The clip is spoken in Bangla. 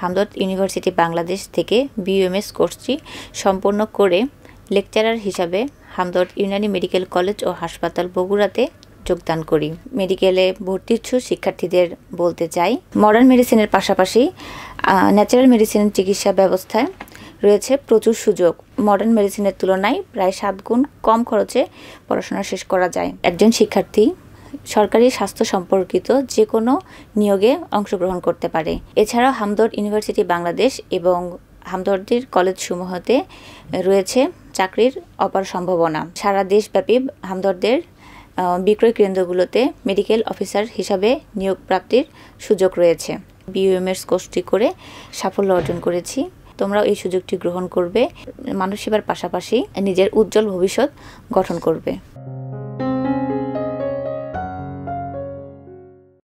হামদর্দ ইউনিভার্সিটি বাংলাদেশ থেকে বিএমএস কোর্সটি সম্পন্ন করে লেকচারার হিসাবে হামদর্দ ইউনানি মেডিকেল কলেজ ও হাসপাতাল বগুড়াতে যোগদান করি মেডিকেলে ভর্তি শিক্ষার্থীদের বলতে চাই মডার্ন মেডিসিনের পাশাপাশি ন্যাচারাল মেডিসিনের চিকিৎসা ব্যবস্থায় রয়েছে প্রচুর সুযোগ মডার্ন মেডিসিনের তুলনায় প্রায় সাত গুণ কম খরচে পড়াশোনা শেষ করা যায় একজন শিক্ষার্থী সরকারি স্বাস্থ্য সম্পর্কিত যে কোনো নিয়োগে অংশগ্রহণ করতে পারে এছাড়াও হামদর্দ ইউনিভার্সিটি বাংলাদেশ এবং হামদর্দির কলেজসমূহতে রয়েছে চাকরির অপার সম্ভাবনা সারা দেশব্যাপী হামদর্দের বিক্রয় কেন্দ্রগুলোতে মেডিকেল অফিসার হিসাবে নিয়োগ প্রাপ্তির সুযোগ রয়েছে বিএমএস কোর্সটি করে সাফল্য অর্জন করেছি তোমরাও এই সুযোগটি গ্রহণ করবে মানুষ সেবার পাশাপাশি নিজের উজ্জ্বল ভবিষ্যৎ গঠন করবে